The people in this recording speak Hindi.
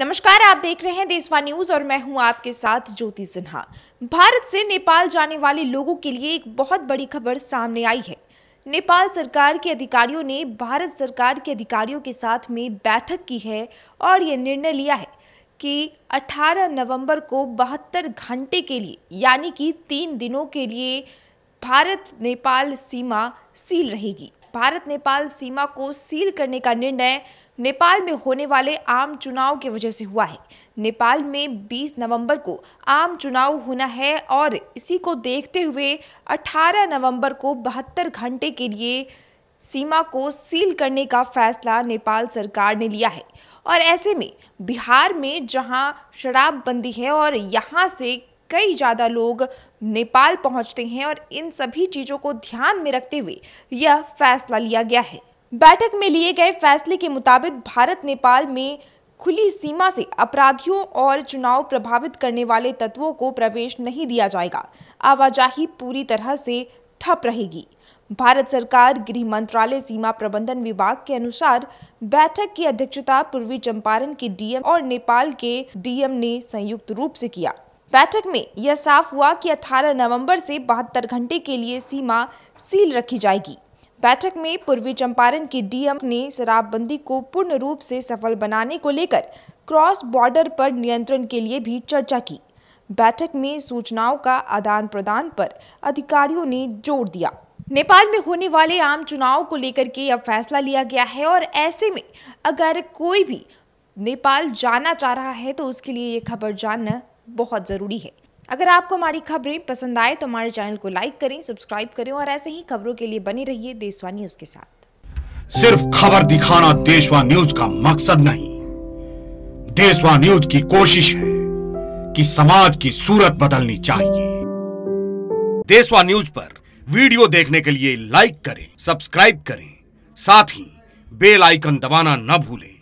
नमस्कार आप देख रहे हैं देशवा न्यूज और मैं हूं आपके साथ ज्योति सिन्हा भारत से नेपाल जाने वाले लोगों के लिए एक बहुत बड़ी खबर सामने आई है नेपाल सरकार के अधिकारियों ने भारत सरकार के अधिकारियों के साथ में बैठक की है और ये निर्णय लिया है कि 18 नवंबर को बहत्तर घंटे के लिए यानी कि तीन दिनों के लिए भारत नेपाल सीमा सील रहेगी भारत नेपाल सीमा को सील करने का निर्णय नेपाल में होने वाले आम चुनाव की वजह से हुआ है नेपाल में 20 नवंबर को आम चुनाव होना है और इसी को देखते हुए 18 नवंबर को बहत्तर घंटे के लिए सीमा को सील करने का फैसला नेपाल सरकार ने लिया है और ऐसे में बिहार में जहां शराबबंदी है और यहां से कई ज़्यादा लोग नेपाल पहुंचते हैं और इन सभी चीज़ों को ध्यान में रखते हुए यह फैसला लिया गया है बैठक में लिए गए फैसले के मुताबिक भारत नेपाल में खुली सीमा से अपराधियों और चुनाव प्रभावित करने वाले तत्वों को प्रवेश नहीं दिया जाएगा आवाजाही पूरी तरह से ठप रहेगी भारत सरकार गृह मंत्रालय सीमा प्रबंधन विभाग के अनुसार बैठक की अध्यक्षता पूर्वी चंपारण के डीएम और नेपाल के डीएम ने संयुक्त रूप से किया बैठक में यह साफ हुआ कि 18 नवंबर से बहत्तर घंटे के लिए सीमा सील रखी जाएगी बैठक में पूर्वी चंपारण के डीएम ने शराबबंदी को पूर्ण रूप से सफल बनाने को लेकर क्रॉस बॉर्डर पर नियंत्रण के लिए भी चर्चा की बैठक में सूचनाओं का आदान प्रदान पर अधिकारियों ने जोर दिया नेपाल में होने वाले आम चुनाव को लेकर के यह फैसला लिया गया है और ऐसे में अगर कोई भी नेपाल जाना चाह रहा है तो उसके लिए ये खबर जानना बहुत ज़रूरी है अगर आपको हमारी खबरें पसंद आए तो हमारे चैनल को लाइक करें सब्सक्राइब करें और ऐसे ही खबरों के लिए बने रहिए देशवा न्यूज के साथ सिर्फ खबर दिखाना देशवा न्यूज का मकसद नहीं देशवा न्यूज की कोशिश है कि समाज की सूरत बदलनी चाहिए देशवा न्यूज पर वीडियो देखने के लिए लाइक करें सब्सक्राइब करें साथ ही बेल आइकन दबाना न भूलें